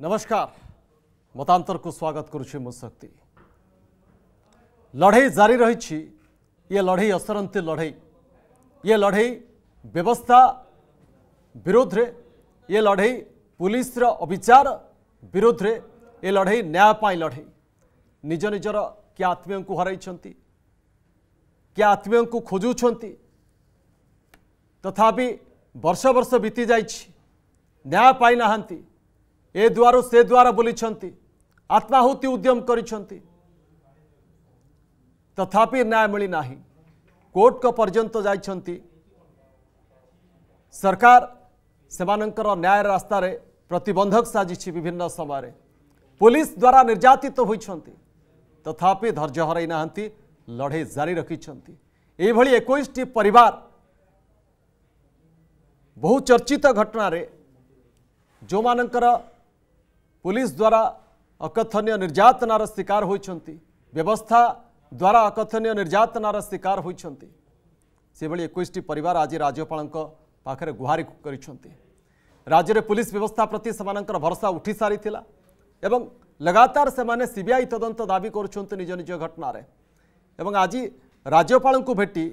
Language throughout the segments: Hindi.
नमस्कार मतांतर को स्वागत करुच्छे शक्ति लड़े जारी रही ये लड़े असरती लड़े ये लड़े व्यवस्था विरोध रे ये लड़े पुलिस अविचार विरोध रे ये लड़े न्यायपाई लड़े निज निजर किए आत्मीय को हर किए आत्मीय को खोजुं तथापि बर्ष बर्ष बीती जाय पाई ए द्वार से द्वार बुली आत्माहुति उद्यम तथापि न्याय मिलना कोर्ट को पर्यंत जा सरकार से मानकर न्याय रास्त प्रतबंधक साजिश विभिन्न समय पुलिस द्वारा निर्यातित तो होती तथापि धर्ज हर ना लड़े जारी रखी एक पर बहुचर्चित घटन जो मानकर पुलिस द्वारा अकथनीय निर्यातनार शिकार होती व्यवस्था द्वारा अकथनीय निर्यातनार शिकार होती ସେଭଳି ଏକୋଇଶଟି ପରିବାର ଆଜି ରାଜ୍ୟପାଳଙ୍କ ପାଖରେ ଗୁହାରି କରିଛନ୍ତି ରାଜ୍ୟରେ ପୁଲିସ ବ୍ୟବସ୍ଥା ପ୍ରତି ସେମାନଙ୍କର ଭରସା ଉଠି ସାରିଥିଲା ଏବଂ ଲଗାତାର ସେମାନେ ସିବିଆଇ ତଦନ୍ତ ଦାବି କରୁଛନ୍ତି ନିଜ ନିଜ ଘଟଣାରେ ଏବଂ ଆଜି ରାଜ୍ୟପାଳଙ୍କୁ ଭେଟି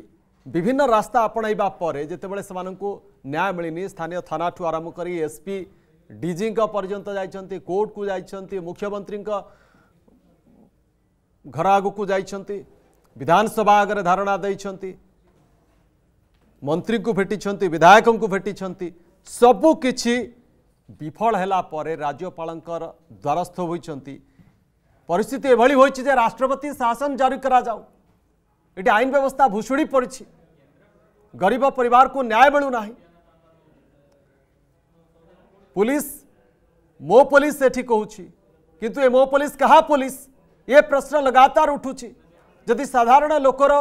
ବିଭିନ୍ନ ରାସ୍ତା ଆପଣାଇବା ପରେ ଯେତେବେଳେ ସେମାନଙ୍କୁ ନ୍ୟାୟ ମିଳିନି ସ୍ଥାନୀୟ ଥାନାଠୁ ଆରମ୍ଭ କରି ଏସ୍ପି डीजी का पर्यंत जाती कोर्ट को जाती मुख्यमंत्री घर आग को जाती विधानसभा आगे धारणा दे मंत्री को भेटी विधायक को भेटी सबकि विफल है राज्यपाल द्वारस्थ हो परिस्थिति एभली हो राष्ट्रपति शासन जारी कराऊ ये आईन व्यवस्था भुशुड़ी पड़ी गरीब परिवार को न्याय मिलूना पुलिस मो पुलिस एठी कहूँ किंतु ये मो पुलिस क्या पुलिस ये प्रश्न लगातार उठू जदि साधारण लोकर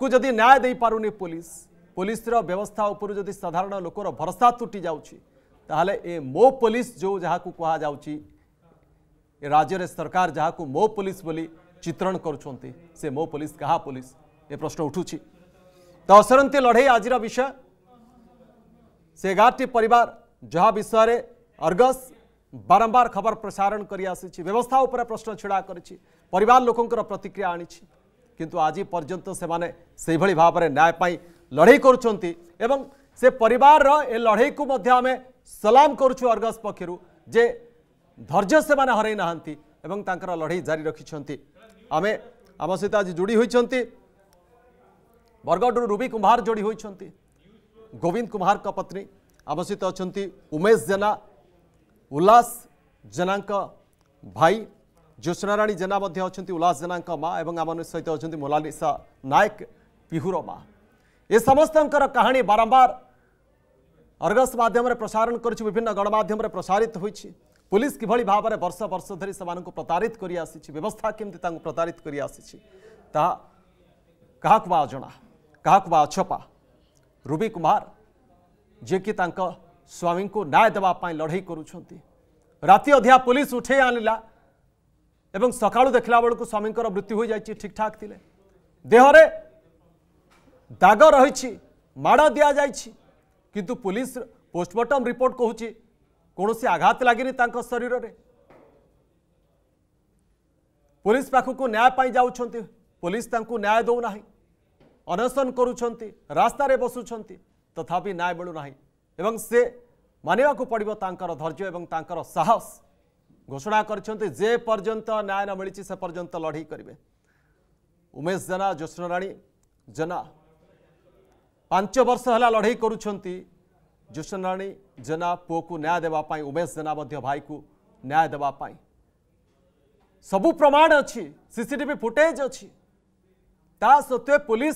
को जदि न्याय दे पार नहीं पुलिस पुलिस व्यवस्था उपर जदि साधारण लोकर भरसा तुटी जा मो पुलिस जो जहाँ जा राज्य सरकार जहाँ मो पुलिस बोली चित्रण कर से मो पुलिस क्या पुलिस ये प्रश्न उठू तो असरती लड़े आज विषय से एगारटी परिवार जहाँ विषय अर्गस बारंबार खबर प्रसारण करवस्था उपर प्रश्न छिड़ा कर लोकंर प्रतिक्रिया आंतु आज पर्यतं से मैंने भाव न्यायपी लड़े कर से पर लड़े को मध्य सलाम करगस पक्षर जे धर्ज से मैंने हर ना लड़े जारी रखी आम आम सहित आज जोड़ी होती बरगड़ रुबी कुमार जोड़ी होती गोविंद कुमार का पत्नी आम सहित अच्छा उमेश जेना उल्लास जेना भाई ज्योत्नाराणी जेना अच्छा उल्लास जेना माँ आम सहित अच्छा मोलालीसा नायक पिहूर माँ ये समस्त कहानी बारंबार अर्गस मध्यम प्रसारण कर गणमाम प्रसारित हो पुलिस किभली भाव में वर्ष वर्ष धरी से प्रतारित करवस्था के प्रतारित कर अछपा रुबी कुमार जेकि स्वामी को न्याय देवाई लड़े करुं राति अधिया पुलिस उठे आनला सका देखला बेलू स्वामी मृत्यु हो जाए ठीक ठाक थी देहर दाग रही माड़ दि जा पुलिस पोस्टमर्टम रिपोर्ट कहूँ कौन सी आघात लगे शरीर में पुलिस पाखक न्यायपाई जाऊँ पुलिस न्याय दौना अनशन करुंच रास्त बसुंच तथापि न्याय मिलूना এবং সে মানিবাকু পড়িব তাঙ্কর ধৈর্য এবং তাঙ্কর সাহস ঘোষণা করছেন যে পর্যন্ত ন্যায় ন মিছে সে পর্যন্ত লড়াই করবে উমেশ জেনা জ্যোৎস্নরাণী জেনা পাঁচ বর্ষ হল লড়াই করছেন জ্যোৎস্নরাণী জেনা পুকু ন্যায় দেওয়া উমেশ জেনা ভাইকু ন্যায় দেওয়া সবু প্রমাণ অছি সিসিটিভি ফুটেজ অছি তা সত্ত্বে পুলিশ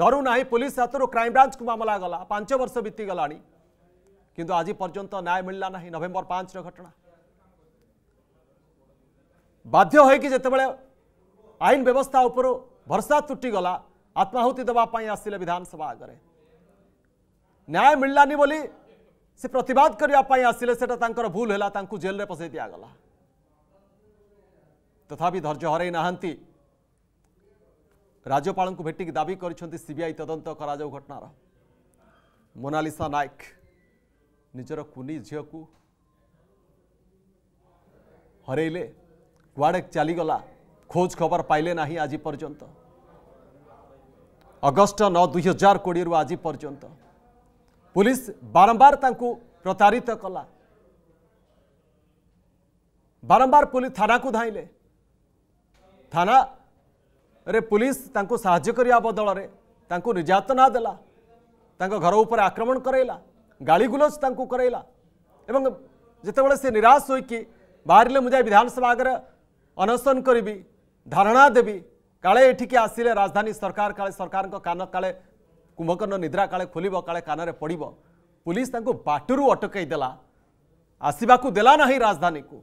ধরু না পুলিশ হাতর ক্রাইমব্রাঞ্চ মামলা গলা পাঁচ বর্ষ বিতিগলা किंतु आज पर्यंत न्याय मिलला ना नवेम्बर पांच रटना बाध्य होते आईन व्यवस्था उपरू भरसा तुटिगला आत्माहुति देवाई आसिले विधानसभा आगे न्याय मिललानी बोली से प्रतिवाद करने आसिले से भूल है जेल में पशे दिगला तथापि तो धर्ज हर ना राज्यपाल को भेटिक दाबी कर सीबीआई तदंत कर घटनार मोनालीसा नायक ନିଜର କୁନି ଝିଅକୁ ହରେଇଲେ କୁଆଡ଼େ ଚାଲିଗଲା ଖୋଜ ଖବର ପାଇଲେ ନାହିଁ ଆଜି ପର୍ଯ୍ୟନ୍ତ ଅଗଷ୍ଟ ନଅ ଦୁଇ ହଜାର କୋଡ଼ିଏରୁ ଆଜି ପର୍ଯ୍ୟନ୍ତ ପୁଲିସ ବାରମ୍ବାର ତାଙ୍କୁ ପ୍ରତାରିତ କଲା ବାରମ୍ବାର ପୁଲିସ ଥାନାକୁ ଧାଇଁଲେ ଥାନାରେ ପୁଲିସ ତାଙ୍କୁ ସାହାଯ୍ୟ କରିବା ବଦଳରେ ତାଙ୍କୁ ନିର୍ଯାତନା ଦେଲା ତାଙ୍କ ଘର ଉପରେ ଆକ୍ରମଣ କରାଇଲା ଗାଳିଗୁଲଜ ତାଙ୍କୁ କରାଇଲା ଏବଂ ଯେତେବେଳେ ସେ ନିରାଶ ହୋଇକି ବାହାରିଲେ ମୁଁ ଯାଇ ବିଧାନସଭା ଆଗରେ ଅନଶନ କରିବି ଧାରଣା ଦେବି କାଳେ ଏଠିକି ଆସିଲେ ରାଜଧାନୀ ସରକାର କାଳେ ସରକାରଙ୍କ କାନ କାଳେ କୁମ୍ଭକର୍ଣ୍ଣ ନିଦ୍ରା କାଳେ ଖୋଲିବ କାଳେ କାନରେ ପଡ଼ିବ ପୁଲିସ୍ ତାଙ୍କୁ ବାଟରୁ ଅଟକାଇ ଦେଲା ଆସିବାକୁ ଦେଲା ନାହିଁ ରାଜଧାନୀକୁ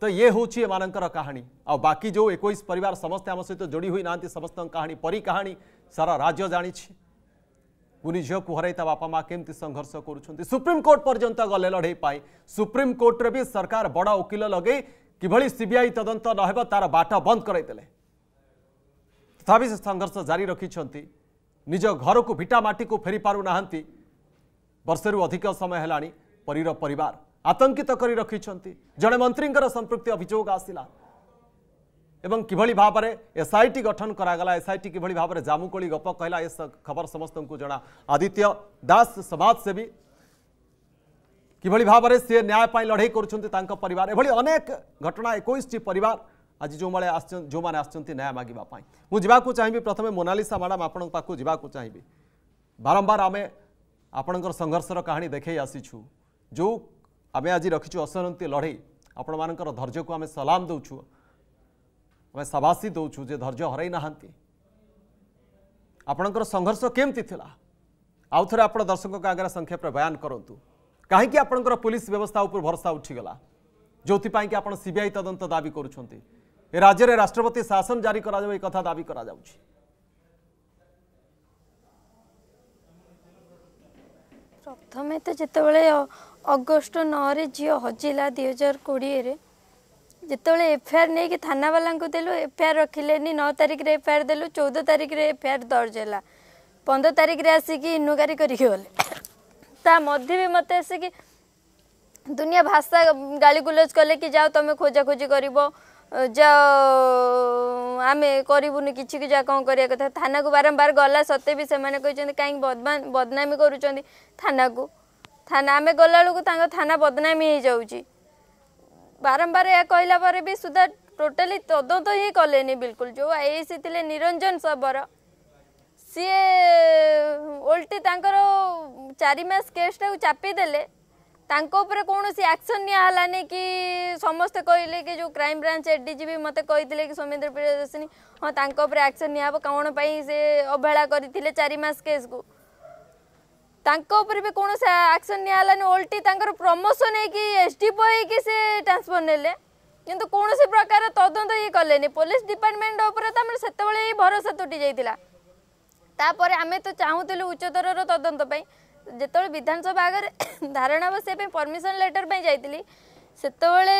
ତ ଇଏ ହେଉଛି ଏମାନଙ୍କର କାହାଣୀ ଆଉ ବାକି ଯେଉଁ ଏକୋଇଶ ପରିବାର ସମସ୍ତେ ଆମ ସହିତ ଯୋଡ଼ି ହୋଇନାହାନ୍ତି ସମସ୍ତଙ୍କ କାହାଣୀ ପରି କାହାଣୀ ସାରା ରାଜ୍ୟ ଜାଣିଛି ପୁରୀ ଝିଅକୁ ହରାଇ ତା ବାପା ମା କେମିତି ସଂଘର୍ଷ କରୁଛନ୍ତି ସୁପ୍ରିମକୋର୍ଟ ପର୍ଯ୍ୟନ୍ତ ଗଲେ ଲଢ଼େଇ ପାଇଁ ସୁପ୍ରିମକୋର୍ଟରେ ବି ସରକାର ବଡ଼ ଓକିଲ ଲଗାଇ କିଭଳି ସିବିଆଇ ତଦନ୍ତ ନହେବ ତାର ବାଟ ବନ୍ଦ କରାଇଦେଲେ ତଥାପି ସେ ସଂଘର୍ଷ ଜାରି ରଖିଛନ୍ତି ନିଜ ଘରକୁ ଭିଟା ମାଟିକୁ ଫେରି ପାରୁନାହାନ୍ତି ବର୍ଷେରୁ ଅଧିକ ସମୟ ହେଲାଣି ପରୀର ପରିବାର ଆତଙ୍କିତ କରି ରଖିଛନ୍ତି ଜଣେ ମନ୍ତ୍ରୀଙ୍କର ସମ୍ପୃକ୍ତି ଅଭିଯୋଗ ଆସିଲା एवं किभली भाव में एस आई टी गठन करागला एस आई टी किभली भाव में जामुकोली गप कहला खबर समस्त को जना आदित्य दास समाज सेवी कि भाव में सी न्याय लड़े करवर घटना एक पर आज जो मैं जो मैंने आय मागेपी मुझे चाहिए प्रथम मोनालीसा मैडम आपको चाहिए बारंबार आम आपण संघर्षर कहानी देखे आसीचु जो आम आज रखी असरती लड़े आपण मान धर्ज को आम सलाम दूचु ଆମେ ସାବାସୀ ଦେଉଛୁ ଯେ ଧୈର୍ଯ୍ୟ ହରାଇ ନାହାନ୍ତି ଆପଣଙ୍କର ସଂଘର୍ଷ କେମିତି ଥିଲା ଆଉଥରେ ଆପଣ ଦର୍ଶକଙ୍କ ଆଗରେ ସଂକ୍ଷେପରେ ବୟାନ କରନ୍ତୁ କାହିଁକି ଆପଣଙ୍କର ପୁଲିସ୍ ବ୍ୟବସ୍ଥା ଉପରେ ଭରସା ଉଠିଗଲା ଯେଉଁଥିପାଇଁକି ଆପଣ ସିବିଆଇ ତଦନ୍ତ ଦାବି କରୁଛନ୍ତି ଏ ରାଜ୍ୟରେ ରାଷ୍ଟ୍ରପତି ଶାସନ ଜାରି କରାଯାଉ ଏ କଥା ଦାବି କରାଯାଉଛି ପ୍ରଥମେ ତ ଯେତେବେଳେ ଅଗଷ୍ଟ ନଅରେ ଝିଅ ହଜିଲା ଦୁଇ ହଜାର କୋଡ଼ିଏରେ ଯେତେବେଳେ ଏଫଆଇଆର୍ ନେଇକି ଥାନାବାଲାଙ୍କୁ ଦେଲୁ ଏଫଆଇଆର୍ ରଖିଲେନି ନଅ ତାରିଖରେ ଏଫଆଇଆର୍ ଦେଲୁ ଚଉଦ ତାରିଖରେ ଏଫଆଇଆର୍ ଦର୍ଜ ହେଲା ପନ୍ଦର ତାରିଖରେ ଆସିକି ଇନୁକାରୀ କରିକି ଗଲେ ତା ମଧ୍ୟ ବି ମୋତେ ଆସିକି ଦୁନିଆ ଭାଷା ଗାଳିଗୁଲଜ କଲେ କି ଯାଅ ତମେ ଖୋଜାଖୋଜି କରିବ ଯାଅ ଆମେ କରିବୁନି କିଛି କି ଯାହା କ'ଣ କରିବା କଥା ଥାନାକୁ ବାରମ୍ବାର ଗଲା ସତ୍ତ୍ୱେ ବି ସେମାନେ କହିଛନ୍ତି କାହିଁକି ବଦନାମୀ କରୁଛନ୍ତି ଥାନାକୁ ଥାନା ଆମେ ଗଲାବେଳକୁ ତାଙ୍କ ଥାନା ବଦନାମୀ ହେଇଯାଉଛି ବାରମ୍ବାର ଏହା କହିଲା ପରେ ବି ସୁଦ୍ଧା ଟୋଟାଲି ତଦନ୍ତ ହିଁ କଲେନି ବିଲକୁଲ ଯେଉଁ ଆଇଏସି ଥିଲେ ନିରଞ୍ଜନ ଶବର ସିଏ ଓଲଟି ତାଙ୍କର ଚାରି ମାସ କେସ୍ଟାକୁ ଚାପିଦେଲେ ତାଙ୍କ ଉପରେ କୌଣସି ଆକ୍ସନ୍ ନିଆହେଲାନି କି ସମସ୍ତେ କହିଲେ କି ଯେଉଁ କ୍ରାଇମବ୍ରାଞ୍ଚ ଏ ଡି ଜି ବି ମୋତେ କହିଥିଲେ କି ସୌମେନ୍ଦ୍ର ପ୍ରିୟଦର୍ଶିନୀ ହଁ ତାଙ୍କ ଉପରେ ଆକ୍ସନ୍ ନିଆହେବ କ'ଣ ପାଇଁ ସେ ଅବହେଳା କରିଥିଲେ ଚାରି କେସ୍କୁ ତାଙ୍କ ଉପରେ ବି କୌଣସି ଆକ୍ସନ୍ ନିଆହେଲାନି ଓଲଟି ତାଙ୍କର ପ୍ରମୋସନ୍ ହେଇକି ଏସ୍ ଡି ଓ ହେଇକି ସେ ଟ୍ରାନ୍ସଫର୍ ନେଲେ କିନ୍ତୁ କୌଣସି ପ୍ରକାର ତଦନ୍ତ ଇଏ କଲେନି ପୋଲିସ ଡିପାର୍ଟମେଣ୍ଟ ଉପରେ ତ ଆମର ସେତେବେଳେ ଏଇ ଭରସା ତୁଟି ଯାଇଥିଲା ତାପରେ ଆମେ ତ ଚାହୁଁଥିଲୁ ଉଚ୍ଚତରର ତଦନ୍ତ ପାଇଁ ଯେତେବେଳେ ବିଧାନସଭା ଆଗରେ ଧାରଣା ବସିବା ପାଇଁ ପରମିସନ୍ ଲେଟର୍ ପାଇଁ ଯାଇଥିଲି ସେତେବେଳେ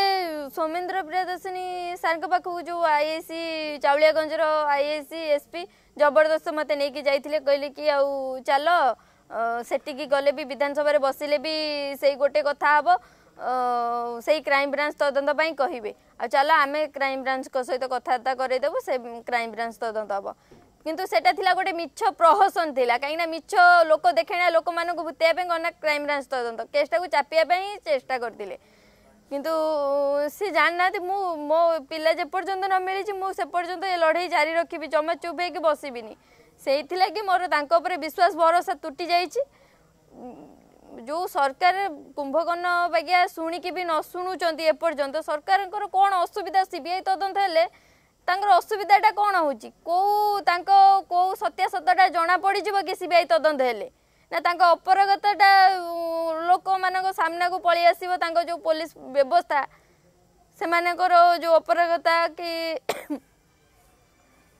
ସୌମେନ୍ଦ୍ର ପ୍ରିୟଦର୍ଶିନୀ ସାର୍ଙ୍କ ପାଖକୁ ଯେଉଁ ଆଇ ଏ ସି ଚାଉଳିଆଗଞ୍ଜର I A C S P ଜବରଦସ୍ତ ମୋତେ ନେଇକି ଯାଇଥିଲେ କହିଲେ କି ଆଉ ଚାଲ ସେଠିକି ଗଲେ ବି ବିଧାନସଭାରେ ବସିଲେ ବି ସେଇ ଗୋଟେ କଥା ହେବ ସେଇ କ୍ରାଇମବ୍ରାଞ୍ଚ ତଦନ୍ତ ପାଇଁ କହିବେ ଆଉ ଚାଲ ଆମେ କ୍ରାଇମବ୍ରାଞ୍ଚଙ୍କ ସହିତ କଥାବାର୍ତ୍ତା କରେଇଦେବୁ ସେ କ୍ରାଇମବ୍ରାଞ୍ଚ ତଦନ୍ତ ହେବ କିନ୍ତୁ ସେଟା ଥିଲା ଗୋଟେ ମିଛ ପ୍ରହସନ ଥିଲା କାହିଁକିନା ମିଛ ଲୋକ ଦେଖେଣା ଲୋକମାନଙ୍କୁ ଭୁତେଇବା ପାଇଁ ଗନା କ୍ରାଇମବ୍ରାଞ୍ଚ ତଦନ୍ତ କେସ୍ଟାକୁ ଚାପିବା ପାଇଁ ଚେଷ୍ଟା କରିଥିଲେ କିନ୍ତୁ ସେ ଜାଣିନାହାନ୍ତି ମୁଁ ମୋ ପିଲା ଯେପର୍ଯ୍ୟନ୍ତ ନ ମିଳିଛି ମୁଁ ସେପର୍ଯ୍ୟନ୍ତ ଏ ଲଢ଼େଇ ଜାରି ରଖିବି ଜମା ଚୁପ୍ ହେଇକି ବସିବିନି ସେଇଥିଲାଗି ମୋର ତାଙ୍କ ଉପରେ ବିଶ୍ୱାସ ଭରସା ତୁଟି ଯାଇଛି ଯେଉଁ ସରକାର କୁମ୍ଭକର୍ଣ୍ଣ ବାଗିଆ ଶୁଣିକି ବି ନ ଶୁଣୁଛନ୍ତି ଏପର୍ଯ୍ୟନ୍ତ ସରକାରଙ୍କର କ'ଣ ଅସୁବିଧା ସି ବି ଆଇ ତଦନ୍ତ ହେଲେ ତାଙ୍କର ଅସୁବିଧାଟା କ'ଣ ହେଉଛି କେଉଁ ତାଙ୍କ କେଉଁ ସତ୍ୟାସତ୍ୟଟା ଜଣାପଡ଼ିଯିବ କି ସି ବି ଆଇ ତଦନ୍ତ ହେଲେ ନା ତାଙ୍କ ଅପରଗତଟା ଲୋକମାନଙ୍କ ସାମ୍ନାକୁ ପଳେଇ ଆସିବ ତାଙ୍କ ଯେଉଁ ପୋଲିସ ବ୍ୟବସ୍ଥା ସେମାନଙ୍କର ଯେଉଁ ଅପରଗତା କି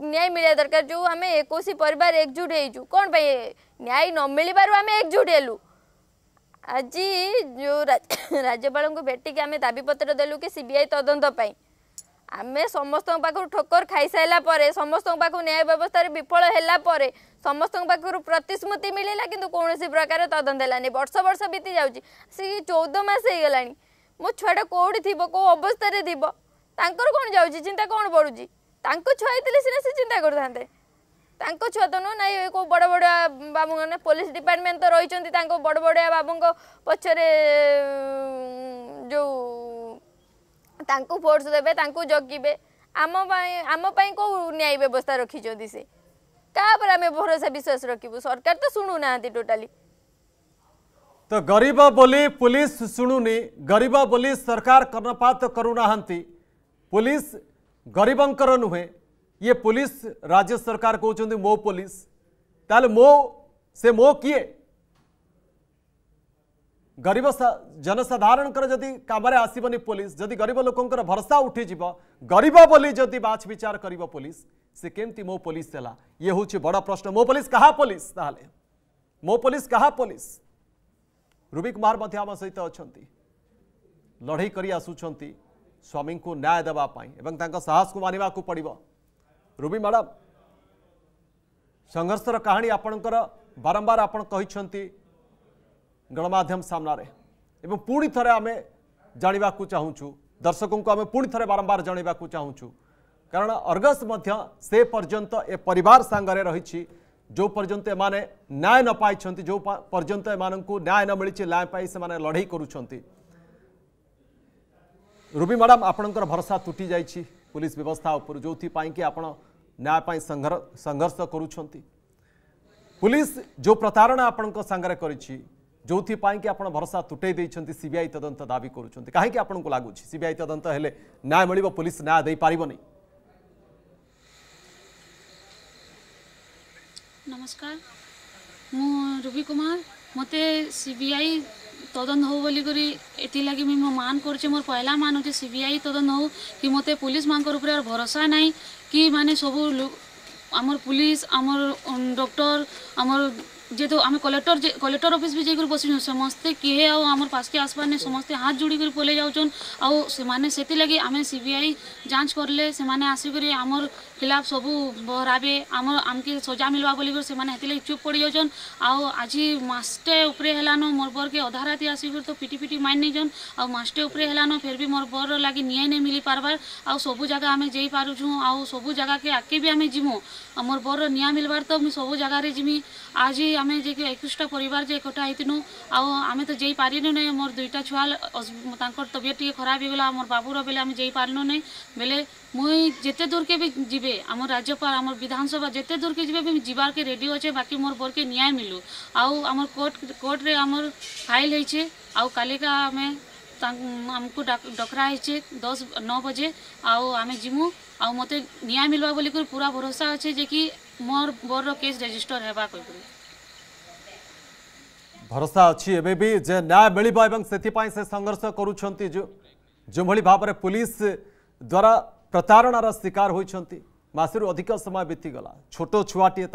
ନ୍ୟାୟ ମିଳିବା ଦରକାର ଯେଉଁ ଆମେ ଏକୋଇଶ ପରିବାର ଏକଜୁଟ ହେଇଛୁ କ'ଣ ପାଇଁ ନ୍ୟାୟ ନ ମିଳିବାରୁ ଆମେ ଏକଜୁଟ ହେଲୁ ଆଜି ଯେଉଁ ରାଜ୍ୟପାଳଙ୍କୁ ଭେଟିକି ଆମେ ଦାବିପତ୍ର ଦେଲୁ କି ସିବିଆଇ ତଦନ୍ତ ପାଇଁ ଆମେ ସମସ୍ତଙ୍କ ପାଖରୁ ଠୋକର ଖାଇସାରିଲା ପରେ ସମସ୍ତଙ୍କ ପାଖକୁ ନ୍ୟାୟ ବ୍ୟବସ୍ଥାରେ ବିଫଳ ହେଲା ପରେ ସମସ୍ତଙ୍କ ପାଖରୁ ପ୍ରତିଶ୍ରୁତି ମିଳିଲା କିନ୍ତୁ କୌଣସି ପ୍ରକାର ତଦନ୍ତ ହେଲାନି ବର୍ଷ ବର୍ଷ ବିତି ଯାଉଛି ସେ ଚଉଦ ମାସ ହେଇଗଲାଣି ମୋ ଛୁଆଟା କେଉଁଠି ଥିବ କେଉଁ ଅବସ୍ଥାରେ ଥିବ ତାଙ୍କର କ'ଣ ଯାଉଛି ଚିନ୍ତା କ'ଣ ପଡ଼ୁଛି छुआई सीना से चिंता करते छुआ तो नुह ना ये बड़ बड़िया बाबू ना पुलिस डिपार्टमेंट तो रही बड़ बड़िया बाबू पचरे जो फोर्स देवे जगे आम आम कौ न्याय व्यवस्था रखी से कापर आम भरोसा विश्वास रखू सरकार तो शुणु ना टोटाली तो गरीब बोली पुलिस शुणुनि गरीब बोली सरकार कर्णपात करूना पुलिस गरीबंर नुहे ये पुलिस राज्य सरकार कहते मो पुलिस ताले मो से मो किए गरीब जनसाधारण जदि काम आसबन पुलिस जदि गरीब लोकर भरसा उठीज गरीब बोली जदि बाछ विचार कर पुलिस से केमती मो पुलिस है ये हूँ बड़ प्रश्न मो पुलिस क्या पुलिस ताले मो पुलिस क्या पुलिस रुबी कुमार सहित अच्छा लड़े कर आसुंच ସ୍ୱାମୀଙ୍କୁ ନ୍ୟାୟ ଦେବା ପାଇଁ ଏବଂ ତାଙ୍କ ସାହସକୁ ମାନିବାକୁ ପଡ଼ିବ ରୁବି ମ୍ୟାଡ଼ାମ୍ ସଂଘର୍ଷର କାହାଣୀ ଆପଣଙ୍କର ବାରମ୍ବାର ଆପଣ କହିଛନ୍ତି ଗଣମାଧ୍ୟମ ସାମ୍ନାରେ ଏବଂ ପୁଣି ଥରେ ଆମେ ଜାଣିବାକୁ ଚାହୁଁଛୁ ଦର୍ଶକଙ୍କୁ ଆମେ ପୁଣି ଥରେ ବାରମ୍ବାର ଜଣାଇବାକୁ ଚାହୁଁଛୁ କାରଣ ଅର୍ଗସ୍ ମଧ୍ୟ ସେ ପର୍ଯ୍ୟନ୍ତ ଏ ପରିବାର ସାଙ୍ଗରେ ରହିଛି ଯେଉଁ ପର୍ଯ୍ୟନ୍ତ ଏମାନେ ନ୍ୟାୟ ନ ପାଇଛନ୍ତି ଯେଉଁ ପର୍ଯ୍ୟନ୍ତ ଏମାନଙ୍କୁ ନ୍ୟାୟ ନ ମିଳିଛି ନ୍ୟାୟ ପାଇଁ ସେମାନେ ଲଢ଼େଇ କରୁଛନ୍ତି रुबी मैडम आप भरोसा तुटी जा पुलिस व्यवस्था उपर जो कि आप संघर्ष कर पुलिस जो प्रतारणा आपण सांगे कर जो कि आप भरोसा तुटे सीबीआई तदंत दावी कर लगुच सीबीआई तदंत हेले न्याय मिल पुलिस न्याय दे पार नहीं नमस्कार मु रुबी कुमार मते सीबीआई তদন্ত হো বলিকি এটিলাগি মুই মো মান করছি মোর পহলা মান হচ্ছে সিবিআই তদন্ত হো কি মতো পুলিশ মানকর উপরে আর ভরসা নাই কি মানে সবু আমার পুলিশ আমার ডক্টর আমার যেহেতু আমি কলেক্টর যে কলেক্টর অফিস বি যাইকি বসিছু সমস্তে কেহে আও আমার পাশকে আসবার নে সমস্তে হাত যোড়ি করে পলে যাওছন আও সেমানে সেতি লাগি আমি সিবিআই যাঞ্চ করলে সেমানে আসি করে আমার খিলাফ সবু বহরাবে আমার আমকে সজা মিলবা বলি করে সেমানে হেতি লাগি চুপ পড়ি যাওছন আও আজি মাসটে উপরে হেলানো মোর বরকে অধা রাতি আসি করে তো পিটি পিটি মাইন নেইছন আও মাসটে উপরে হেলানো ফের বি মোর বর লাগি নিয়ে নে মিলি পারবার আও সবু জায়গা আমি যেই পারুছু আও সবু জায়গাকে আগে বি আমি জিমু মোর বর নিয়া মিলবার তো আমি সবু জায়গারে জিমি আজি আমি যে একুশটা পরিবার যে একঠা হয়েছিল আমি তো যেই পারিনু না মোর দুইটা ছুয়াল তাঁর তবিয়ত টিকি খারাপ হয়ে গেল আমার বাবুর বেলে আমি যেই পারলু না বেলে মুই যেতে দূরকে বি যাবে আমার রাজ্যপাল আমার বিধানসভা যেতে দূরকে যাবে যাবারকে রেডি অছে বাকি মোর বরকে ন্যায় মিলু আউ আমার কোর্ট কোর্টরে আমার ফাইল হয়েছে আউ কালিকা আমি আমি ডকরা হয়েছে দশ ন বজে আউ আমি যিমু ଆଉ ମୋତେ ନ୍ୟାୟ ମିଲ୍ବା ବୋଲିକରି ପୁରା ଭରସା ଅଛେ ଯେ କି ମୋର ବୋର୍ର କେସ୍ ରେଜିଷ୍ଟର ହେବା କହିକରି भरोसा अच्छी एवं भी जे न्याय मिली से संघर्ष करुं जो भाव में पुलिस द्वारा प्रतारणार शिकार होती मसीु अधिक समय बीतीगला छोट छुआटे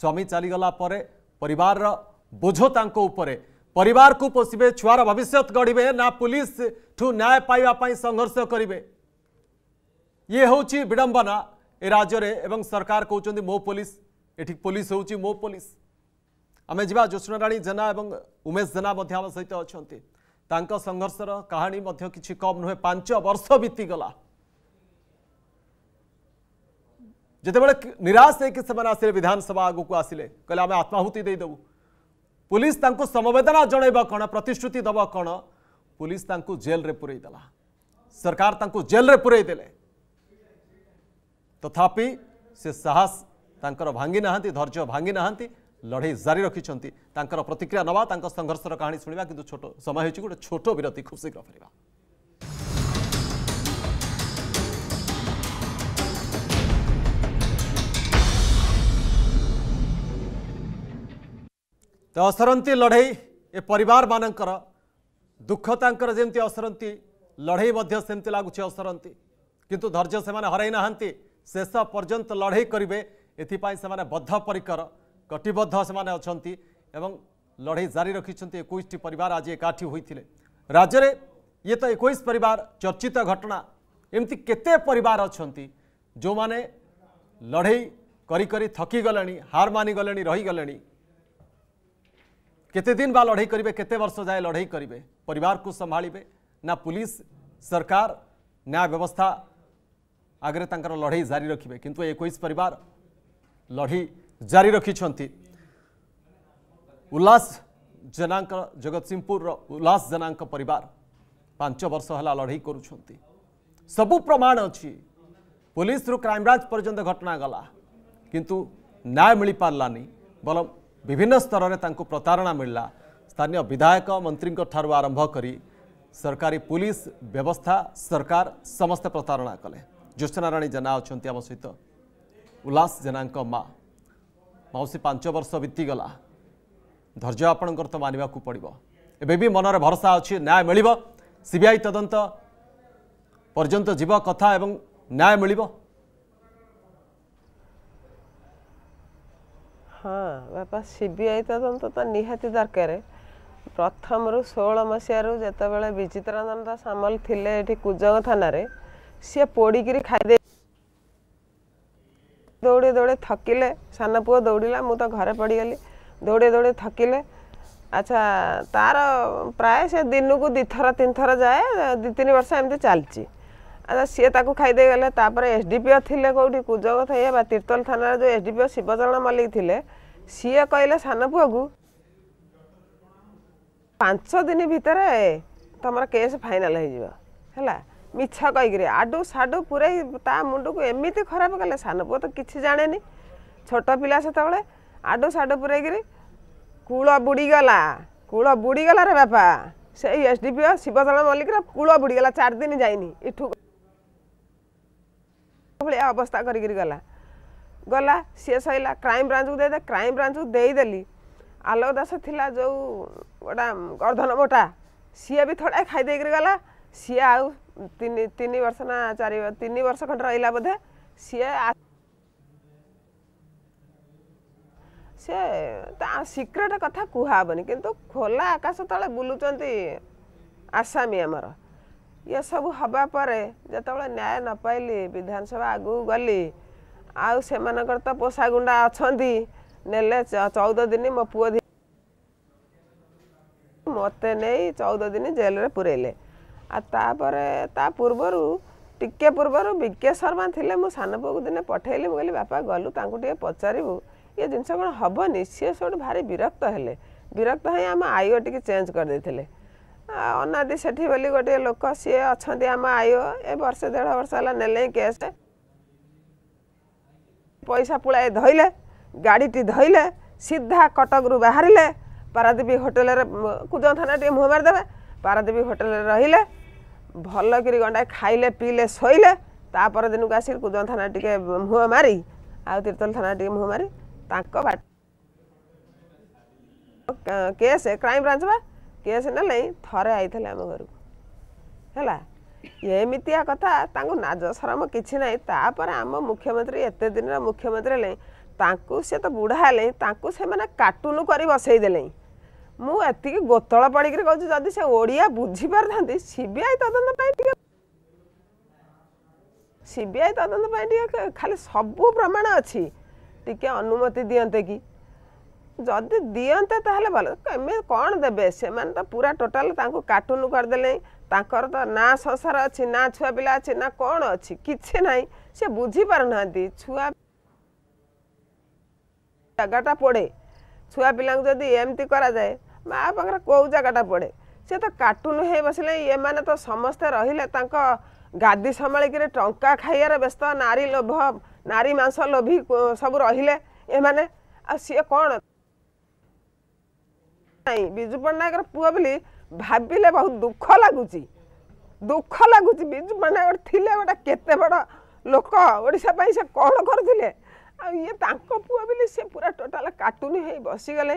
स्वामी चलीगला पर बोझे पर पोषे छुआर भविष्य गढ़े ना पुलिस ठू न्याय पाइबापी संघर्ष करे ये हूँ विड़म्बना ए राज्य सरकार कहते मो पुलिस ये पुलिस हूँ मो पुलिस आम जा ज्योत्नाराणी जेना और उमेश जेना सहित अच्छा संघर्षर कहानी कि कम नुहे पांच वर्ष बीतीगला जिते बड़े निराश है कि से आसे विधानसभा आग को आसिले कहे आम आत्माहुति देदेव पुलिस तक समबेदना जनइब कौन प्रतिश्रुति दब कौन पुलिस जेल रे पुरेदेला सरकार जेल रे पुरेदेले तथापि तो से साहस भांगी ना धर्ज भांगी ना लड़े जारी रखी प्रतिक्रिया नवा संघर्ष कहानी शुणा कि छोट समय गोटे छोट विरती खूब शीघ्र फेर तो असरती लड़े ए पर मानकर दुख तर जमी असरती लड़े सेमती लगुच असरती किंतु धर्ज से हरई नाती शेष पर्यत लड़े करेंगे एथपाई से बद्धपरिकर कटिबद्ध से अच्छा लड़ई जारी रखिंट एक पर आज एकाठी होते राज्य में ये तो एक पर चर्चित घटना एमती केते पर अच्छा जो मैंने लड़े कर करी हार मानिगले रहीगले केतेदिन बा लड़ई करेंगे केते वर्ष जाए लड़े करेंगे परिवार को संभाले ना पुलिस सरकार न्याय व्यवस्था आगे लड़ई जारी रखिए किंतु एक पर लड़ी ଜାରି ରଖିଛନ୍ତି ଉଲ୍ଲାସ ଜେନାଙ୍କ ଜଗତସିଂହପୁରର ଉଲ୍ଲାସ ଜେନାଙ୍କ ପରିବାର ପାଞ୍ଚ ବର୍ଷ ହେଲା ଲଢ଼େଇ କରୁଛନ୍ତି ସବୁ ପ୍ରମାଣ ଅଛି ପୋଲିସରୁ କ୍ରାଇମବ୍ରାଞ୍ଚ ପର୍ଯ୍ୟନ୍ତ ଘଟଣା ଗଲା କିନ୍ତୁ ନ୍ୟାୟ ମିଳିପାରିଲାନି ବରଂ ବିଭିନ୍ନ ସ୍ତରରେ ତାଙ୍କୁ ପ୍ରତାରଣା ମିଳିଲା ସ୍ଥାନୀୟ ବିଧାୟକ ମନ୍ତ୍ରୀଙ୍କ ଠାରୁ ଆରମ୍ଭ କରି ସରକାରୀ ପୋଲିସ ବ୍ୟବସ୍ଥା ସରକାର ସମସ୍ତେ ପ୍ରତାରଣା କଲେ ଜ୍ୟୋତ୍ସନା ରାଣୀ ଜେନା ଅଛନ୍ତି ଆମ ସହିତ ଉଲ୍ଲାସ ଜେନାଙ୍କ ମା' ମାଉସୀ ପାଞ୍ଚ ବର୍ଷ ବିତିଗଲା ଧୈର୍ଯ୍ୟ ଆପଣଙ୍କର ତ ମାନିବାକୁ ପଡ଼ିବ ଏବେ ବି ମନରେ ଭରସା ଅଛି ନ୍ୟାୟ ମିଳିବ ସିବିଆଇ ତଦନ୍ତ ପର୍ଯ୍ୟନ୍ତ ଯିବ କଥା ଏବଂ ନ୍ୟାୟ ମିଳିବ ହଁ ବାପା ସି ବି ଆଇ ତଦନ୍ତ ତ ନିହାତି ଦରକାର ପ୍ରଥମରୁ ଷୋହଳ ମସିହାରୁ ଯେତେବେଳେ ବିଚିତ୍ରାନନ୍ଦ ସାମଲ ଥିଲେ ଏଠି କୁଜଙ୍ଗ ଥାନାରେ ସିଏ ପୋଡ଼ିକିରି ଖାଇଦେଇ ଦୌଡ଼େ ଦୌଡ଼େ ଥକିଲେ ସାନ ପୁଅ ଦୌଡ଼ିଲା ମୁଁ ତ ଘରେ ପଡ଼ିଗଲି ଦୌଡ଼େ ଦୌଡ଼େ ଥକିଲେ ଆଚ୍ଛା ତା'ର ପ୍ରାୟ ସେ ଦିନକୁ ଦୁଇ ଥର ତିନି ଥର ଯାଏ ଦୁଇ ତିନି ବର୍ଷ ଏମିତି ଚାଲିଛି ଆଚ୍ଛା ସିଏ ତାକୁ ଖାଇ ଦେଇଗଲେ ତାପରେ ଏସ୍ ଡି ପି ଓ ଥିଲେ କେଉଁଠି କୁଜଙ୍ଗ ଥାଇ ବା ତିର୍ତ୍ତୋଲ ଥାନାରେ ଯେଉଁ S D P O Shibacharan Mallick ଥିଲେ ସିଏ କହିଲେ ସାନ ପୁଅକୁ ପାଞ୍ଚ ଦିନ ଭିତରେ ତୁମର କେସ୍ ଫାଇନାଲ୍ ହେଇଯିବ ହେଲା ମିଛ କହିକିରି ଆଡ଼ୁ ସାଡ଼ୁ ପୁରେଇ ତା ମୁଣ୍ଡକୁ ଏମିତି ଖରାପ କଲେ ସାନ ପୁଅ ତ କିଛି ଜାଣେନି ଛୋଟ ପିଲା ସେତେବେଳେ ଆଡ଼ୁ ସାଡ଼ୁ ପୁରେଇକିରି କୂଳ ବୁଡ଼ିଗଲା କୂଳ ବୁଡ଼ିଗଲା ରେ ବାପା ସେଇ S D P O Shibachal ମଲ୍ଲିକର କୂଳ ବୁଡ଼ିଗଲା ଚାରି ଦିନ ଯାଇନି ଏଠୁ ଭଳିଆ ଅବସ୍ଥା କରିକିରି ଗଲା ଗଲା ସିଏ ସହିଲା କ୍ରାଇମବ୍ରାଞ୍ଚକୁ ଦେଇଦେ କ୍ରାଇମବ୍ରାଞ୍ଚକୁ ଦେଇଦେଲି ଆଲୋକ ଦାସ ଥିଲା ଯେଉଁ ଗୋଟା ଗର୍ଦ୍ଧନ ମୋଟା ସିଏ ବି ଥୋଡ଼ା ଖାଇଦେଇକିରି ଗଲା ସିଏ ଆଉ ତିନି ତିନି ବର୍ଷ ନା ଚାରି ତିନି ବର୍ଷ ଖଣ୍ଡେ ରହିଲା ବୋଧେ ସିଏ ସିଏ ତା ସିକ୍ରେଟ୍ କଥା କୁହା ହେବନି କିନ୍ତୁ ଖୋଲା ଆକାଶ ତଳେ ବୁଲୁଛନ୍ତି ଆସାମୀ ଆମର ଏସବୁ ହେବା ପରେ ଯେତେବେଳେ ନ୍ୟାୟ ନ ପାଇଲି ବିଧାନସଭା ଆଗକୁ ଗଲି ଆଉ ସେମାନଙ୍କର ତ ପୋଷା ଗୁଣ୍ଡା ଅଛନ୍ତି ନେଲେ ଚଉଦ ଦିନ ମୋ ପୁଅ ମୋତେ ନେଇ ଚଉଦ ଦିନ ଜେଲରେ ପୁରେଇଲେ ଆଉ ତାପରେ ତା ପୂର୍ବରୁ ଟିକେ ପୂର୍ବରୁ ବିକେ ଶର୍ମା ଥିଲେ ମୁଁ ସାନ ପୁଅକୁ ଦିନେ ପଠେଇଲି ମୁଁ କହିଲି ବାପା ଗଲୁ ତାଙ୍କୁ ଟିକେ ପଚାରିବୁ ଏ ଜିନିଷ କ'ଣ ହେବନି ସିଏ ସବୁଠୁ ଭାରି ବିରକ୍ତ ହେଲେ ବିରକ୍ତ ହେଇ ଆମ ଆଇଓ ଟିକେ ଚେଞ୍ଜ କରିଦେଇଥିଲେ ଅନାଦି ସେଠି ବୋଲି ଗୋଟିଏ ଲୋକ ସିଏ ଅଛନ୍ତି ଆମ ଆଇଓ ଏ ବର୍ଷେ ଦେଢ଼ ବର୍ଷ ହେଲା ନେଲେ କେସ୍ ପଇସା ପୁଳାଏ ଧଇଲେ ଗାଡ଼ିଟି ଧଇଲେ ସିଧା କଟକରୁ ବାହାରିଲେ ପାରାଦୀପ ହୋଟେଲରେ କୁଜଙ୍ଗ ଥାନା ଟିକେ ମୁହଁ ମାରିଦେବେ ପାରାଦୀପ ହୋଟେଲରେ ରହିଲେ ଭଲ ଭଲକିରି ଗଣ୍ଡା ଖାଇଲେ ପିଇଲେ ଶୋଇଲେ ତା'ପରେ ଦିନକୁ ଆସିକି କୁଦନ ଥାନା ଟିକେ ମୁହଁ ମାରି ଆଉ ତିର୍ତ୍ତୋଲ ଥାନା ଟିକେ ମୁହଁ ମାରି ତାଙ୍କ ବାଟ କେସ୍ କ୍ରାଇମ୍ବ୍ରାଞ୍ଚ ବା କେସ୍ ନେଲେ ଥରେ ଆଇଥିଲେ ଆମ ଘରକୁ ହେଲା ଏମିତିଆ କଥା ତାଙ୍କୁ ନାଜ ସରମ କିଛି ନାହିଁ ତାପରେ ଆମ ମୁଖ୍ୟମନ୍ତ୍ରୀ ଏତେ ଦିନର ମୁଖ୍ୟମନ୍ତ୍ରୀ ହେଲେ ତାଙ୍କୁ ସେ ତ ବୁଢ଼ା ହେଲେ ତାଙ୍କୁ ସେମାନେ କାର୍ଟୁନ୍ କରି ବସେଇଦେଲେ ମୁଁ ଏତିକି ଗୋତଳ ପଡ଼ିକିରି କହୁଛି ଯଦି ସେ ଓଡ଼ିଆ ବୁଝିପାରିଥାନ୍ତି ସିବିଆଇ ତଦନ୍ତ ପାଇଁ ଟିକେ ସିବିଆଇ ତଦନ୍ତ ପାଇଁ ଟିକେ ଖାଲି ସବୁ ପ୍ରମାଣ ଅଛି ଟିକେ ଅନୁମତି ଦିଅନ୍ତେ କି ଯଦି ଦିଅନ୍ତେ ତାହେଲେ ଭଲ କେମିତି କ'ଣ ଦେବେ ସେମାନେ ତ ପୁରା ଟୋଟାଲ ତାଙ୍କୁ କାର୍ଟୁନ୍ କରିଦେଲେ ତାଙ୍କର ତ ନା ସଂସାର ଅଛି ନା ଛୁଆ ପିଲା ଅଛି ନା କ'ଣ ଅଛି କିଛି ନାହିଁ ସେ ବୁଝିପାରୁନାହାନ୍ତି ଛୁଆ ଜାଗାଟା ପଡ଼େ ଛୁଆ ପିଲାଙ୍କୁ ଯଦି ଏମିତି କରାଯାଏ ମାଆ ପାଖରେ କେଉଁ ଜାଗାଟା ପଡ଼େ ସେ ତ କାର୍ଟୁନ୍ ହେଇ ବସିଲେ ଏମାନେ ତ ସମସ୍ତେ ରହିଲେ ତାଙ୍କ ଗାଦି ସମ୍ଭାଳିକିରି ଟଙ୍କା ଖାଇବାରେ ବ୍ୟସ୍ତ ନାରୀ ଲୋଭ ନାରୀ ମାଂସ ଲୋଭି ସବୁ ରହିଲେ ଏମାନେ ଆଉ ସିଏ କ'ଣ ନାଇଁ ବିଜୁ ପଟ୍ଟନାୟକର ପୁଅ ବୋଲି ଭାବିଲେ ବହୁତ ଦୁଃଖ ଲାଗୁଛି ଦୁଃଖ ଲାଗୁଛି ବିଜୁ ପଟ୍ଟନାୟକ ଥିଲେ ଗୋଟେ କେତେ ବଡ଼ ଲୋକ ଓଡ଼ିଶା ପାଇଁ ସେ କ'ଣ କରୁଥିଲେ ଆଉ ଇଏ ତାଙ୍କ ପୁଅ ବୋଲି ସେ ପୁରା ଟୋଟାଲ୍ କାର୍ଟୁନ୍ ହେଇ ବସିଗଲେ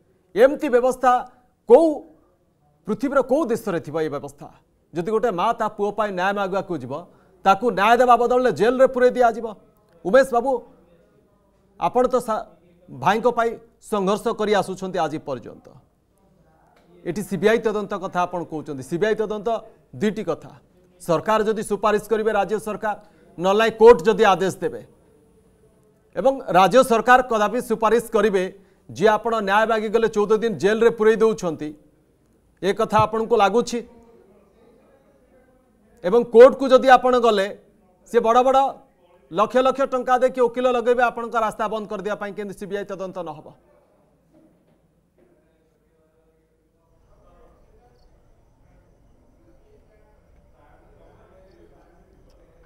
ଏମିତି ବ୍ୟବସ୍ଥା କେଉଁ ପୃଥିବୀର କେଉଁ ଦେଶରେ ଥିବ ଏ ବ୍ୟବସ୍ଥା ଯଦି ଗୋଟେ ମା ତା ପୁଅ ପାଇଁ ନ୍ୟାୟ ମାଗିବାକୁ ଯିବ ତାକୁ ନ୍ୟାୟ ଦେବା ବଦଳରେ ଜେଲ୍ରେ ପୁରେଇ ଦିଆଯିବ ଉମେଶ ବାବୁ ଆପଣ ତ ଭାଇଙ୍କ ପାଇଁ ସଂଘର୍ଷ କରି ଆସୁଛନ୍ତି ଆଜି ପର୍ଯ୍ୟନ୍ତ ଏଠି ସିବିଆଇ ତଦନ୍ତ କଥା ଆପଣ କହୁଛନ୍ତି ସିବିଆଇ ତଦନ୍ତ ଦୁଇଟି କଥା ସରକାର ଯଦି ସୁପାରିଶ କରିବେ ରାଜ୍ୟ ସରକାର ନହେଲେ କୋର୍ଟ ଯଦି ଆଦେଶ ଦେବେ ଏବଂ ରାଜ୍ୟ ସରକାର କଦାପି ସୁପାରିଶ କରିବେ जी आप न्याय मागि गले दिन जेल रे पुरे देउ छंती कथा आपण को लगुच छी एवं कोर्ट को जदि आपण गले से बड़ बड़ लक्ष लक्ष टंका दे कि वकिल लगेबे आपण का रास्ता बंद कर दिया पाई केंद्र सीबीआई तदंत न होबा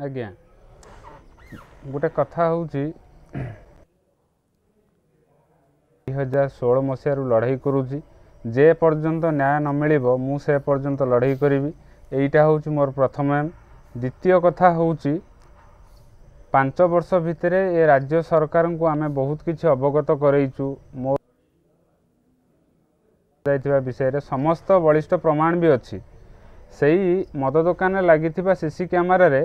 ଆଜ୍ଞା ଗୋଟେ କଥା ଦୁଇ ହଜାର ଷୋହଳ ମସିହାରୁ ଲଢ଼େଇ କରୁଛି ଯେ ପର୍ଯ୍ୟନ୍ତ ନ୍ୟାୟ ନ ମିଳିବ ମୁଁ ସେ ପର୍ଯ୍ୟନ୍ତ ଲଢ଼େଇ କରିବି ଏଇଟା ହେଉଛି ମୋର ପ୍ରଥମ ଏମ୍ ଦ୍ୱିତୀୟ କଥା ହେଉଛି ପାଞ୍ଚ ବର୍ଷ ଭିତରେ ଏ ରାଜ୍ୟ ସରକାରଙ୍କୁ ଆମେ ବହୁତ କିଛି ଅବଗତ କରେଇଛୁ ମୋ ଯାଇଥିବା ବିଷୟରେ ସମସ୍ତ ବଳିଷ୍ଠ ପ୍ରମାଣ ବି ଅଛି ସେଇ ମଦ ଦୋକାନରେ ଲାଗିଥିବା ସିସି କ୍ୟାମେରାରେ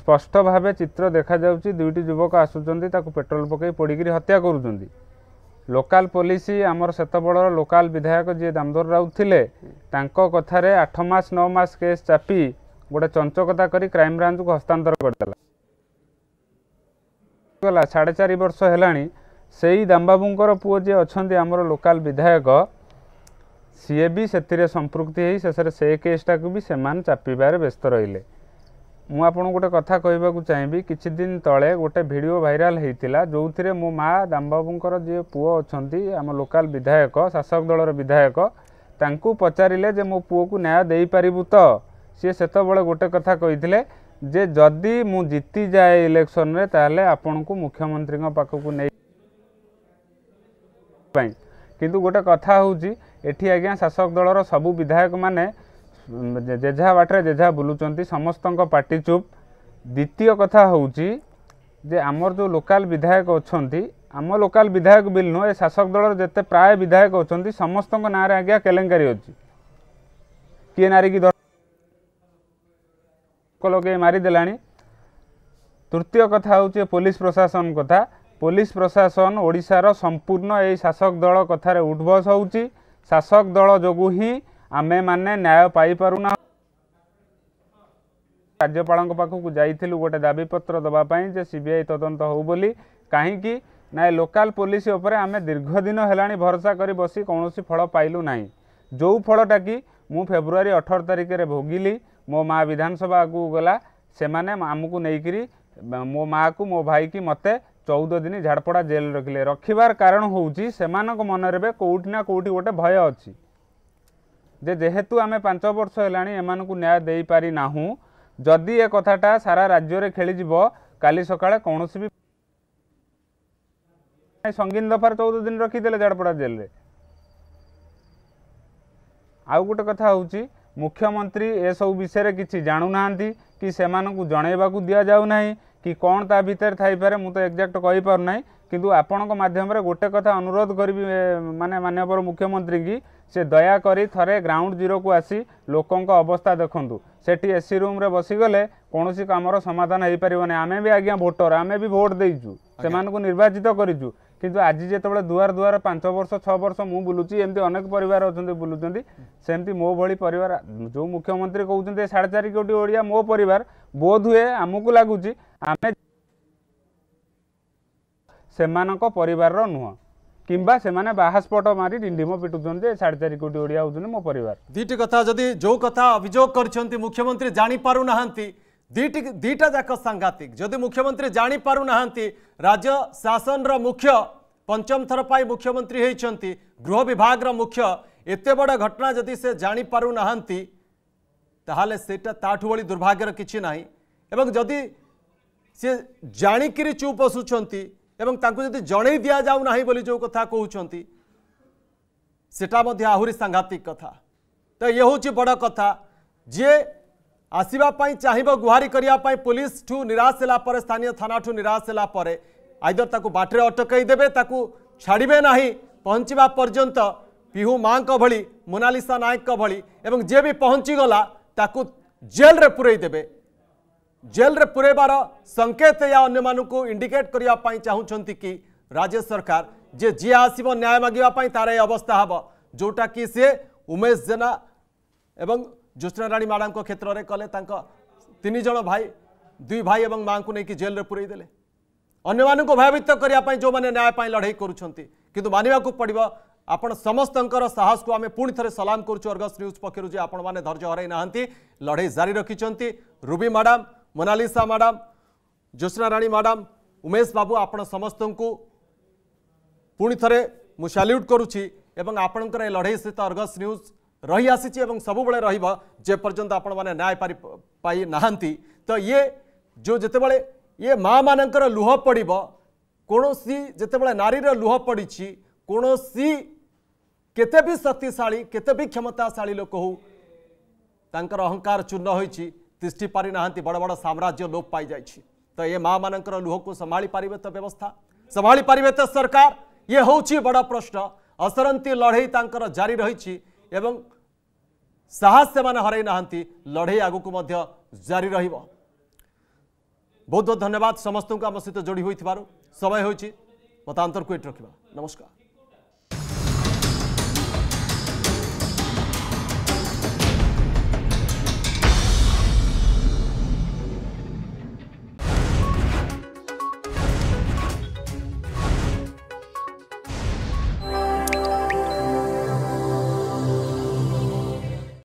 ସ୍ପଷ୍ଟ ଭାବେ ଚିତ୍ର ଦେଖାଯାଉଛି ଦୁଇଟି ଯୁବକ ଆସୁଛନ୍ତି ତାକୁ ପେଟ୍ରୋଲ ପକାଇ ପୋଡ଼ିକିରି ହତ୍ୟା କରୁଛନ୍ତି ଲୋକାଲ୍ ପୋଲିସ ଆମର ସେତେବେଳର ଲୋକାଲ୍ ବିଧାୟକ ଯିଏ ଦାମୋଦର ରାଉତ ଥିଲେ ତାଙ୍କ କଥାରେ ଆଠ ମାସ ନଅ ମାସ କେସ୍ ଚାପି ଗୋଟେ ଚଞ୍ଚକତା କରି କ୍ରାଇମବ୍ରାଞ୍ଚକୁ ହସ୍ତାନ୍ତର କରିଦେଲା ଗଲା ସାଢ଼େ ଚାରି ବର୍ଷ ହେଲାଣି ସେଇ ଦାମବାବୁଙ୍କର ପୁଅ ଯିଏ ଅଛନ୍ତି ଆମର ଲୋକାଲ୍ ବିଧାୟକ ସିଏ ବି ସେଥିରେ ସମ୍ପୃକ୍ତି ହେଇ ଶେଷରେ ସେ କେସ୍ଟାକୁ ବି ସେମାନେ ଚାପିବାରେ ବ୍ୟସ୍ତ ରହିଲେ ମୁଁ ଆପଣଙ୍କୁ ଗୋଟେ କଥା କହିବାକୁ ଚାହିଁବି କିଛି ଦିନ ତଳେ ଗୋଟେ ଭିଡ଼ିଓ ଭାଇରାଲ୍ ହେଇଥିଲା ଯେଉଁଥିରେ ମୋ ମାଆ ଦାମବାବୁଙ୍କର ଯିଏ ପୁଅ ଅଛନ୍ତି ଆମ ଲୋକାଲ ବିଧାୟକ ଶାସକ ଦଳର ବିଧାୟକ ତାଙ୍କୁ ପଚାରିଲେ ଯେ ମୋ ପୁଅକୁ ନ୍ୟାୟ ଦେଇପାରିବୁ ତ ସିଏ ସେତେବେଳେ ଗୋଟେ କଥା କହିଥିଲେ ଯେ ଯଦି ମୁଁ ଜିତିଯାଏ ଇଲେକ୍ସନରେ ତାହେଲେ ଆପଣଙ୍କୁ ମୁଖ୍ୟମନ୍ତ୍ରୀଙ୍କ ପାଖକୁ ନେଇ ପାଇଁ କିନ୍ତୁ ଗୋଟେ କଥା ହେଉଛି ଏଠି ଆଜ୍ଞା ଶାସକ ଦଳର ସବୁ ବିଧାୟକମାନେ ଯେଝା ବାଟରେ ଯେଝା ବୁଲୁଛନ୍ତି ସମସ୍ତଙ୍କ ପାଟି ଚୁପ୍ ଦ୍ୱିତୀୟ କଥା ହେଉଛି ଯେ ଆମର ଯେଉଁ ଲୋକାଲ ବିଧାୟକ ଅଛନ୍ତି ଆମ ଲୋକାଲ ବିଧାୟକ ବିଲ୍ ନୁହଁ ଏ ଶାସକ ଦଳର ଯେତେ ପ୍ରାୟ ବିଧାୟକ ଅଛନ୍ତି ସମସ୍ତଙ୍କ ନାଁରେ ଆଜ୍ଞା କେଲେଙ୍କାରୀ ଅଛି କିଏ ନାରୀକି ଲଗେଇ ମାରିଦେଲାଣି ତୃତୀୟ କଥା ହେଉଛି ପୋଲିସ ପ୍ରଶାସନ କଥା ପୋଲିସ ପ୍ରଶାସନ ଓଡ଼ିଶାର ସମ୍ପୂର୍ଣ୍ଣ ଏହି ଶାସକ ଦଳ କଥାରେ ଉଦ୍ଭସ ହେଉଛି ଶାସକ ଦଳ ଯୋଗୁଁ ହିଁ आम मैंने न्याय पाईपना राज्यपाल पाखक जाइलु गोटे दाबीपत्र देवाई जे सीबीआई तदंत हो कहीं ना लोकाल पुलिस आम दीर्घ दिन है भरोसा कर बस कौन फल पाइलु ना जो फलटा कि मु फेब्रुआरी अठर तारिखर भोगिली मो माँ विधानसभा आगू गला से आमको नहींकरी मो माँ को मो भाई की मत चौद दिन झाड़पड़ा जेल रखिले रखबार कारण हूँ से मनरे कौटिना कौटी गोटे भय अच्छी ଯେ ଯେହେତୁ ଆମେ ପାଞ୍ଚ ବର୍ଷ ହେଲାଣି ଏମାନଙ୍କୁ ନ୍ୟାୟ ଦେଇପାରିନାହୁଁ ଯଦି ଏ କଥାଟା ସାରା ରାଜ୍ୟରେ ଖେଳିଯିବ କାଲି ସକାଳେ କୌଣସି ବି ସଙ୍ଗୀନ ଦଫାରେ ଚଉଦ ଦିନ ରଖିଦେଲେ ଜାଡ଼ପଡ଼ା ଜେଲରେ ଆଉ ଗୋଟେ କଥା ହେଉଛି ମୁଖ୍ୟମନ୍ତ୍ରୀ ଏସବୁ ବିଷୟରେ କିଛି ଜାଣୁନାହାନ୍ତି କି ସେମାନଙ୍କୁ ଜଣାଇବାକୁ ଦିଆଯାଉନାହିଁ କି କ'ଣ ତା ଭିତରେ ଥାଇପାରେ ମୁଁ ତ ଏକ୍ଜାକ୍ଟ କହିପାରୁନାହିଁ କିନ୍ତୁ ଆପଣଙ୍କ ମାଧ୍ୟମରେ ଗୋଟେ କଥା ଅନୁରୋଧ କରିବି ମାନେ ମାନ୍ୟବର ମୁଖ୍ୟମନ୍ତ୍ରୀଙ୍କି ସେ ଦୟାକରି ଥରେ ଗ୍ରାଉଣ୍ଡ ଜିରୋକୁ ଆସି ଲୋକଙ୍କ ଅବସ୍ଥା ଦେଖନ୍ତୁ ସେଠି ଏ ସି ରୁମ୍ରେ ବସିଗଲେ କୌଣସି କାମର ସମାଧାନ ହେଇପାରିବନି ଆମେ ବି ଆଜ୍ଞା ଭୋଟର ଆମେ ବି ଭୋଟ ଦେଇଛୁ ସେମାନଙ୍କୁ ନିର୍ବାଚିତ କରିଛୁ କିନ୍ତୁ ଆଜି ଯେତେବେଳେ ଦୁଆର ଦୁଆର ପାଞ୍ଚ ବର୍ଷ ଛଅ ବର୍ଷ ମୁଁ ବୁଲୁଛି ଏମିତି ଅନେକ ପରିବାର ଅଛନ୍ତି ବୁଲୁଛନ୍ତି ସେମିତି ମୋ ଭଳି ପରିବାର ଯେଉଁ ମୁଖ୍ୟମନ୍ତ୍ରୀ କହୁଛନ୍ତି ସାଢ଼େ ଚାରି କୋଟି ଓଡ଼ିଆ ମୋ ପରିବାର ବୋଧ ହୁଏ ଆମକୁ ଲାଗୁଛି ଆମେ से को नुह कि सेमाने बाहास्पोट मारी डिंडिम पिटुजन जे 4.5 कोटी ओडिया होजन मो परिवार दीटी कथा जदी जो कथा अभिजोग कर मुख्यमंत्री जानी पारु दीटा जाक सांघातिक जदि मुख्यमंत्री जानी पारु राज्य शासन रुख्य पंचम थर पाई मुख्यमंत्री होती गृह विभाग मुख्य एते बडा घटना जदि से जानी पारु नहंती ताहाले सेटा ताठु वाली दुर्भाग्य रो चुप असुछंती ଏବଂ ତାଙ୍କୁ ଯଦି ଜଣେଇ ଦିଆଯାଉନାହିଁ ବୋଲି ଯେଉଁ କଥା କହୁଛନ୍ତି ସେଟା ମଧ୍ୟ ଆହୁରି ସାଂଘାତିକ କଥା ତ ଇଏ ହେଉଛି ବଡ଼ କଥା ଯିଏ ଆସିବା ପାଇଁ ଚାହିଁବ ଗୁହାରି କରିବା ପାଇଁ ପୋଲିସଠୁ ନିରାଶ ହେଲା ପରେ ସ୍ଥାନୀୟ ଥାନାଠୁ ନିରାଶ ହେଲା ପରେ ଆଇଦର ତାକୁ ବାଟରେ ଅଟକାଇ ଦେବେ ତାକୁ ଛାଡ଼ିବେ ନାହିଁ ପହଞ୍ଚିବା ପର୍ଯ୍ୟନ୍ତ ପିହୁ ମାଙ୍କ ଭଳି ମୋନାଲିସା ନାୟକଙ୍କ ଭଳି ଏବଂ ଯିଏ ବି ପହଞ୍ଚିଗଲା ତାକୁ ଜେଲ୍ରେ ପୁରେଇ ଦେବେ जेल रे पुरेबार संकेत या अन्य को इंडिकेट करने चाहूँ कि राज्य सरकार जे जी आसब न्याय मागवाई तार ये अवस्था हाब जोटा कि सी उमेश जेना एवं ज्योत्नाराणी मैडम क्षेत्र में कले तीन जन भाई दुई भाई और माँ को लेकिन जेल रे पुरेदे अं मान भयभीत करने जो मैंने न्याय लड़े करुँचु मानवा को पड़ आपण समस्त साहस को आम पुणि थे सलाम करुच अर्गस न्यूज पक्षर जी आपर्य हर नहाँ लड़े जारी रखिंट Ruby madam Monalisa madam Jyotsna Rani madam Umesh Babu આપણ સમસ્તંકુ પુણી થરે હું સાલ્યુટ કરુચી એવં આપણકર એ લડાઈ સહિત અર્ગસ ન્યૂઝ રહી આસીଛି ଏବଂ ସବୁବେଳେ ରହିବ ଯେପର୍ଯ୍ୟନ୍ତ ଆପଣମାନେ ନ୍ୟାୟ ପାରି ପାଇନାହାନ୍ତି ତ ଇଏ ଯେଉଁ ଯେତେବେଳେ ଇଏ ମାଆମାନଙ୍କର ଲୁହ ପଡ଼ିବ କୌଣସି ଯେତେବେଳେ ନାରୀର ଲୁହ ପଡ଼ିଛି କୌଣସି କେତେ ବି ଶକ୍ତିଶାଳୀ କେତେ ବି କ୍ଷମତାଶାଳୀ ଲୋକ ହଉ ତାଙ୍କର ଅହଙ୍କାର ଚୂର୍ଣ୍ଣ ହୋଇଛି ତିଷ୍ଠି ପାରିନାହାନ୍ତି ବଡ଼ ବଡ଼ ସାମ୍ରାଜ୍ୟ ଲୋପ ପାଇଯାଇଛି ତ ଏ ମାଆମାନଙ୍କର ଲୁହକୁ ସମ୍ଭାଳି ପାରିବେ ତ ବ୍ୟବସ୍ଥା ସମ୍ଭାଳି ପାରିବେ ତ ସରକାର ଇଏ ହେଉଛି ବଡ଼ ପ୍ରଶ୍ନ ଅସରନ୍ତି ଲଢ଼େଇ ତାଙ୍କର ଜାରି ରହିଛି ଏବଂ ସାହସ ସେମାନେ ହରାଇ ନାହାନ୍ତି ଲଢ଼େଇ ଆଗକୁ ମଧ୍ୟ ଜାରି ରହିବ ବହୁତ ବହୁତ ଧନ୍ୟବାଦ ସମସ୍ତଙ୍କୁ ଆମ ସହିତ ଯୋଡ଼ି ହୋଇଥିବାରୁ ସମୟ ହେଉଛି ମତାନ୍ତରକୁ ଏଠି ରଖିବା ନମସ୍କାର